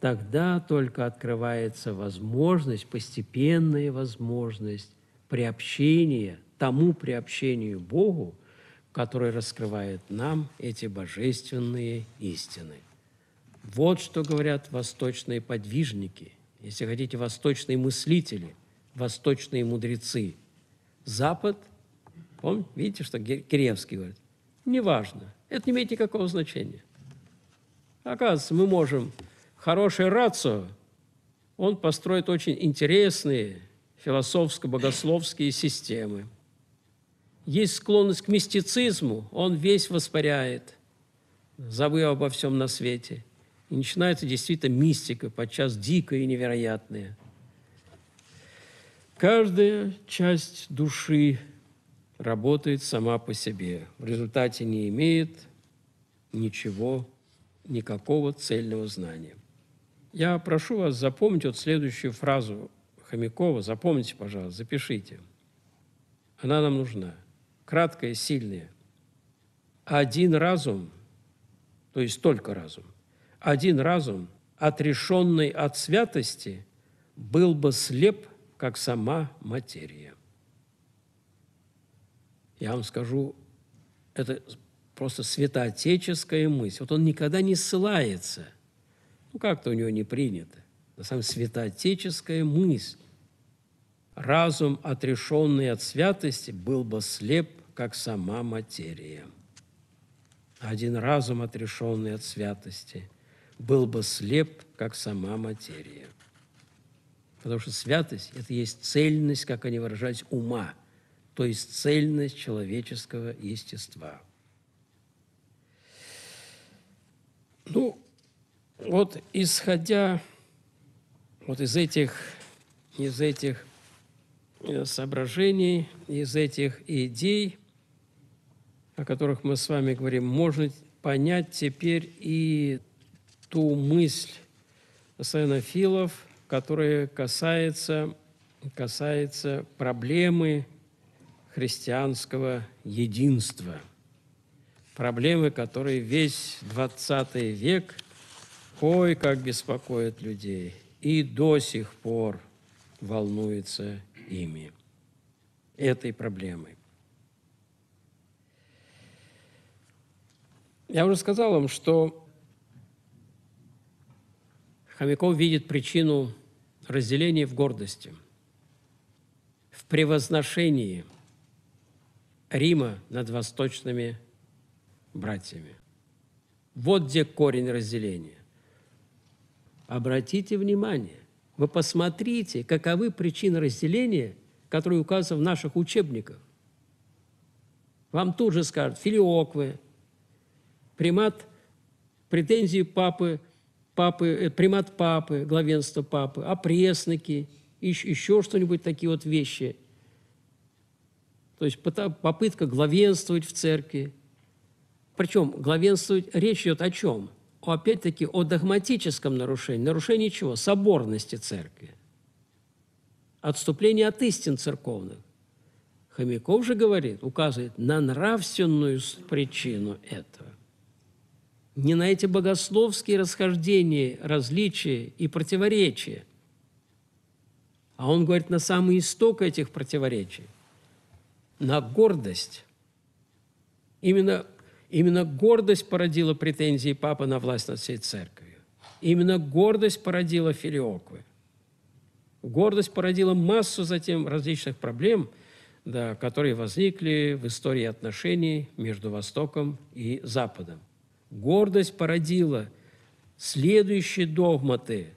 тогда только открывается возможность, постепенная возможность приобщения тому приобщению Богу, который раскрывает нам эти божественные истины. Вот что говорят восточные подвижники, если хотите, восточные мыслители, восточные мудрецы. Запад – Помните, видите, что Кириевский говорит, неважно, это не имеет никакого значения. Оказывается, мы можем хорошее рацио, он построит очень интересные философско-богословские системы. Есть склонность к мистицизму, он весь воспаряет, забыв обо всем на свете. И начинается действительно мистика, подчас дикая и невероятная. Каждая часть души работает сама по себе, в результате не имеет ничего, никакого цельного знания. Я прошу вас запомнить вот следующую фразу Хомякова, запомните, пожалуйста, запишите. Она нам нужна. Краткая, сильная. Один разум, то есть только разум, один разум, отрешенный от святости, был бы слеп, как сама материя я вам скажу, это просто святоотеческая мысль. Вот он никогда не ссылается. Ну, как-то у него не принято. Это самая святоотеческая мысль. Разум, отрешенный от святости, был бы слеп, как сама материя. Один разум, отрешенный от святости, был бы слеп, как сама материя. Потому что святость – это есть цельность, как они выражались, ума – то есть цельность человеческого естества. Ну, вот исходя вот из этих, из этих э, соображений, из этих идей, о которых мы с вами говорим, можно понять теперь и ту мысль сенофилов, которая касается, касается проблемы христианского единства. Проблемы, которые весь 20 век ой, как беспокоят людей и до сих пор волнуется ими, этой проблемой. Я уже сказал вам, что Хомяков видит причину разделения в гордости, в превозношении – Рима над восточными братьями. Вот где корень разделения. Обратите внимание, вы посмотрите, каковы причины разделения, которые указаны в наших учебниках. Вам тут же скажут филиоквы, примат претензии папы, папы, э, примат папы, главенство папы, опресники, еще что-нибудь такие вот вещи – то есть попытка главенствовать в церкви. Причем главенствовать речь идет о чем? Опять-таки о догматическом нарушении. Нарушении чего? Соборности церкви. Отступление от истин церковных. Хомяков же говорит, указывает на нравственную причину этого. Не на эти богословские расхождения, различия и противоречия. А он говорит на самый исток этих противоречий – на гордость. Именно, именно гордость породила претензии папы на власть над всей церковью. Именно гордость породила филиоквы. Гордость породила массу затем различных проблем, да, которые возникли в истории отношений между Востоком и Западом. Гордость породила следующие догматы,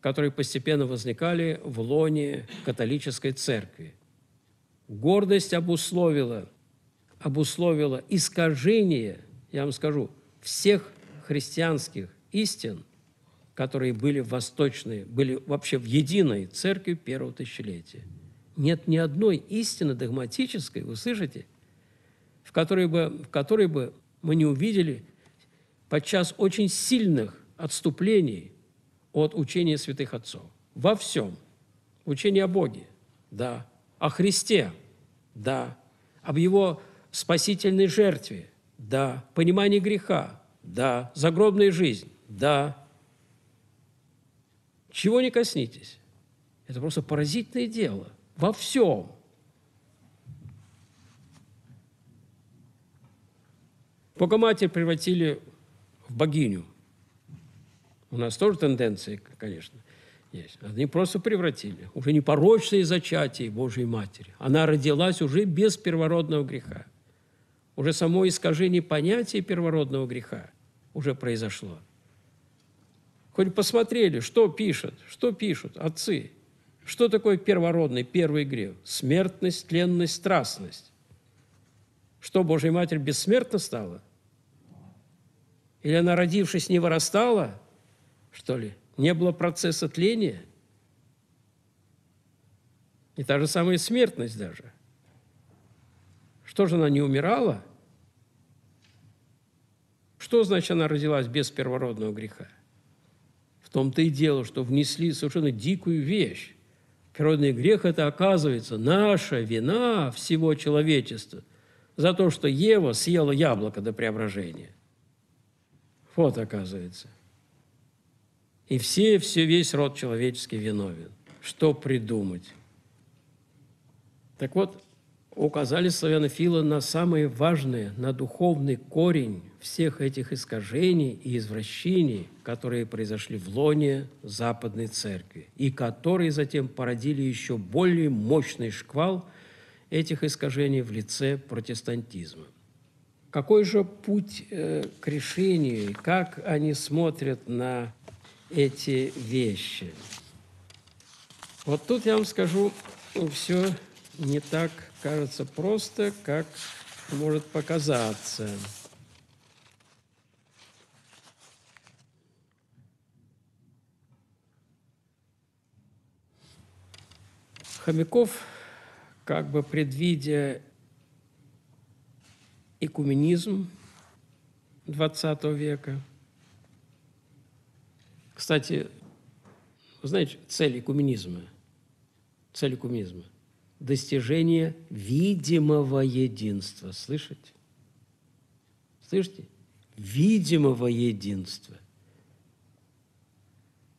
которые постепенно возникали в лоне католической церкви – Гордость обусловила, обусловила искажение, я вам скажу, всех христианских истин, которые были восточные, были вообще в единой церкви первого тысячелетия. Нет ни одной истины догматической, вы слышите, в которой бы, в которой бы мы не увидели подчас очень сильных отступлений от учения святых отцов. Во всем. Учение о Боге, да. О Христе – да. Об Его спасительной жертве – да. Понимании греха – да. Загробной жизни – да. Чего не коснитесь. Это просто поразительное дело. Во всем. Богоматерь превратили в богиню. У нас тоже тенденции, конечно есть. Они просто превратили. Уже не порочное зачатие Божьей Матери. Она родилась уже без первородного греха. Уже само искажение понятия первородного греха уже произошло. Хоть посмотрели, что пишут, что пишут отцы. Что такое первородный, первый грех? Смертность, тленность, страстность. Что, Божья Матерь бессмертна стала? Или она, родившись, не вырастала, что ли? не было процесса тления. И та же самая смертность даже. Что же она не умирала? Что значит она родилась без первородного греха? В том-то и дело, что внесли совершенно дикую вещь. Природный грех – это, оказывается, наша вина всего человечества за то, что Ева съела яблоко до преображения. Вот, оказывается – и все, все, весь род человеческий виновен. Что придумать? Так вот, указали славянофилы на самые важные, на духовный корень всех этих искажений и извращений, которые произошли в лоне Западной Церкви, и которые затем породили еще более мощный шквал этих искажений в лице протестантизма. Какой же путь э, к решению, как они смотрят на эти вещи. Вот тут я вам скажу, ну, все не так кажется просто, как может показаться. Хомяков, как бы предвидя экуменизм XX века – кстати, вы знаете, цель экуменизма, цель экуменизма – достижение видимого единства. Слышите? Слышите? Видимого единства.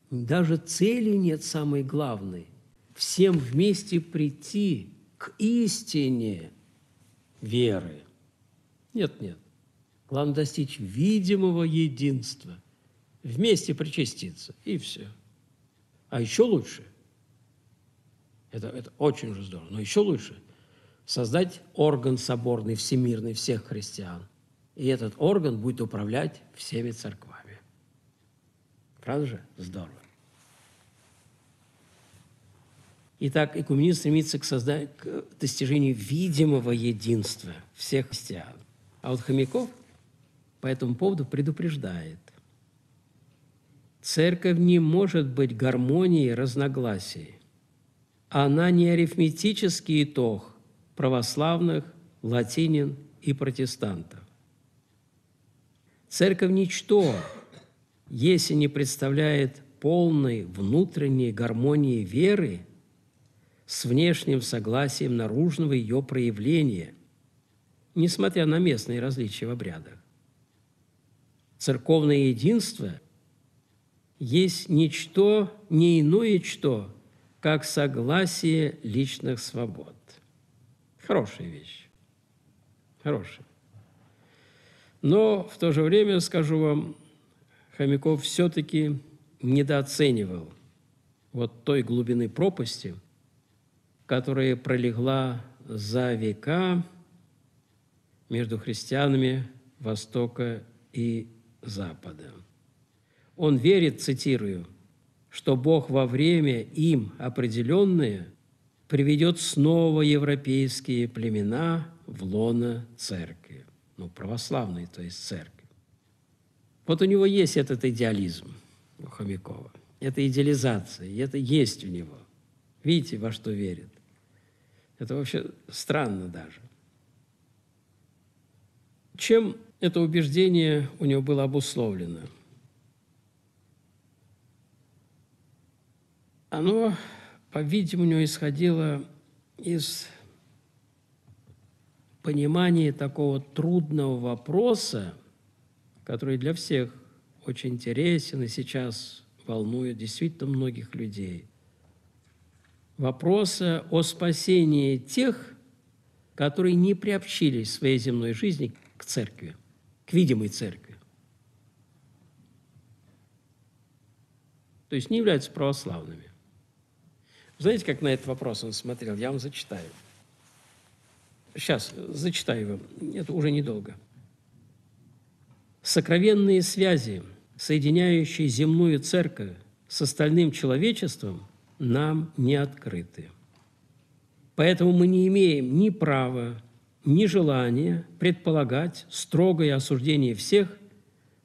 Даже цели нет самой главной. Всем вместе прийти к истине веры. Нет, нет. Главное достичь видимого единства вместе причаститься, и все. А еще лучше, это, это очень уже здорово, но еще лучше создать орган соборный, всемирный всех христиан. И этот орган будет управлять всеми церквами. Правда же? Здорово. Итак, экуменизм стремится к, созданию, к достижению видимого единства всех христиан. А вот Хомяков по этому поводу предупреждает. Церковь не может быть гармонией разногласий. Она не арифметический итог православных, латинин и протестантов. Церковь – ничто, если не представляет полной внутренней гармонии веры с внешним согласием наружного ее проявления, несмотря на местные различия в обрядах. Церковное единство – есть ничто, не иное что, как согласие личных свобод. Хорошая вещь. Хорошая. Но в то же время, скажу вам, Хомяков все-таки недооценивал вот той глубины пропасти, которая пролегла за века между христианами Востока и Запада. Он верит, цитирую, что Бог во время им определенное приведет снова европейские племена в лоно церкви, ну, православные, то есть церкви. Вот у него есть этот идеализм у Хомякова, это идеализация, и это есть у него. Видите, во что верит. Это вообще странно даже. Чем это убеждение у него было обусловлено – оно, по-видимому, исходило из понимания такого трудного вопроса, который для всех очень интересен и сейчас волнует действительно многих людей. Вопроса о спасении тех, которые не приобщились в своей земной жизни к церкви, к видимой церкви. То есть не являются православными. Знаете, как на этот вопрос он смотрел? Я вам зачитаю. Сейчас зачитаю вам. Это уже недолго. Сокровенные связи, соединяющие земную церковь с остальным человечеством, нам не открыты. Поэтому мы не имеем ни права, ни желания предполагать строгое осуждение всех,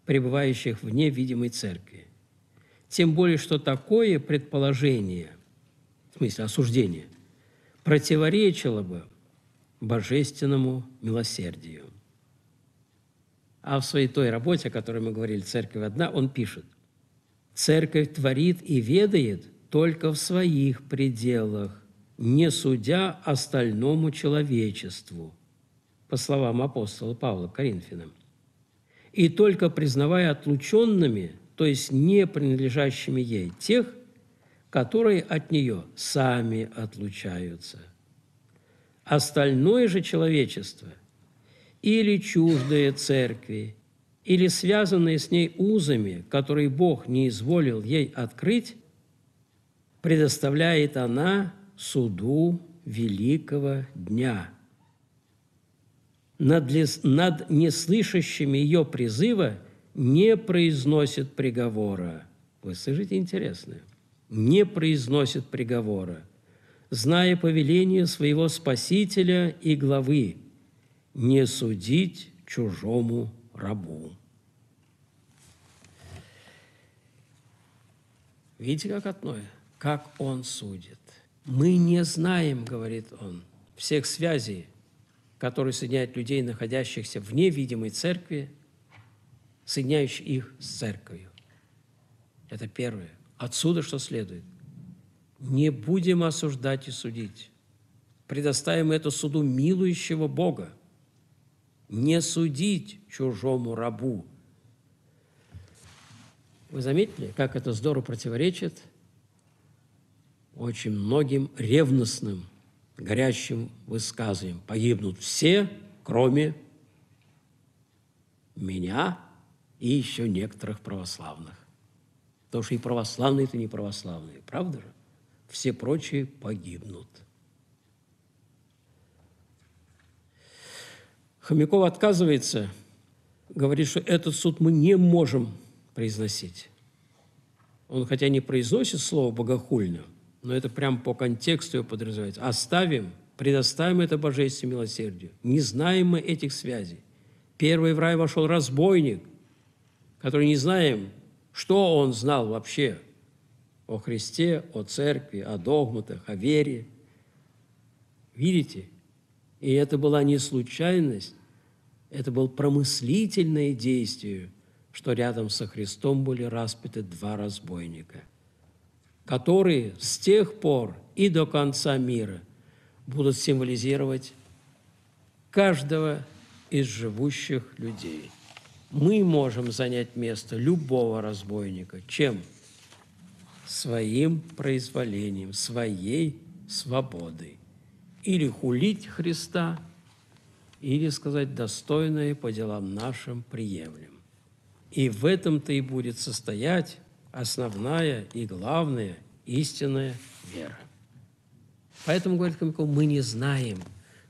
пребывающих вне видимой церкви. Тем более, что такое предположение в смысле осуждение, противоречило бы божественному милосердию. А в своей той работе, о которой мы говорили, «Церковь одна», он пишет, «Церковь творит и ведает только в своих пределах, не судя остальному человечеству», по словам апостола Павла Коринфянам, «и только признавая отлученными, то есть не принадлежащими ей, тех, которые от нее сами отлучаются. Остальное же человечество или чуждое церкви, или связанные с ней узами, которые Бог не изволил ей открыть, предоставляет она суду великого дня. Над, лес, над неслышащими ее призыва не произносит приговора. Вы слышите интересное? не произносит приговора, зная повеление своего Спасителя и главы «не судить чужому рабу». Видите, как отное? Как он судит. «Мы не знаем, — говорит он, — всех связей, которые соединяют людей, находящихся вне видимой церкви, соединяющих их с церковью. Это первое. Отсюда что следует? Не будем осуждать и судить. Предоставим это суду милующего Бога. Не судить чужому рабу. Вы заметили, как это здорово противоречит очень многим ревностным, горящим высказываниям. Погибнут все, кроме меня и еще некоторых православных. Потому что и православные – то не православные, правда же? Все прочие погибнут. Хомяков отказывается, говорит, что этот суд мы не можем произносить. Он хотя не произносит слово «богохульно», но это прям по контексту его подразумевается. Оставим, предоставим это божественному милосердию. Не знаем мы этих связей. Первый в рай вошел разбойник, который не знаем, что он знал вообще о Христе, о церкви, о догматах, о вере? Видите? И это была не случайность, это было промыслительное действие, что рядом со Христом были распяты два разбойника, которые с тех пор и до конца мира будут символизировать каждого из живущих людей – мы можем занять место любого разбойника. Чем? Своим произволением, своей свободой. Или хулить Христа, или сказать достойное по делам нашим приемлем. И в этом-то и будет состоять основная и главная истинная вера. Поэтому, говорит Хомяков, мы не знаем,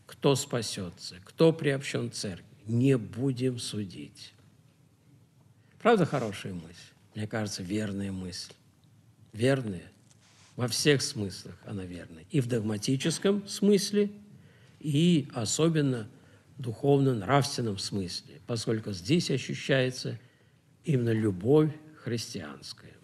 кто спасется, кто приобщен к церкви. Не будем судить. Правда хорошая мысль? Мне кажется, верная мысль. Верная. Во всех смыслах она верная. И в догматическом смысле, и особенно духовно-нравственном смысле, поскольку здесь ощущается именно любовь христианская.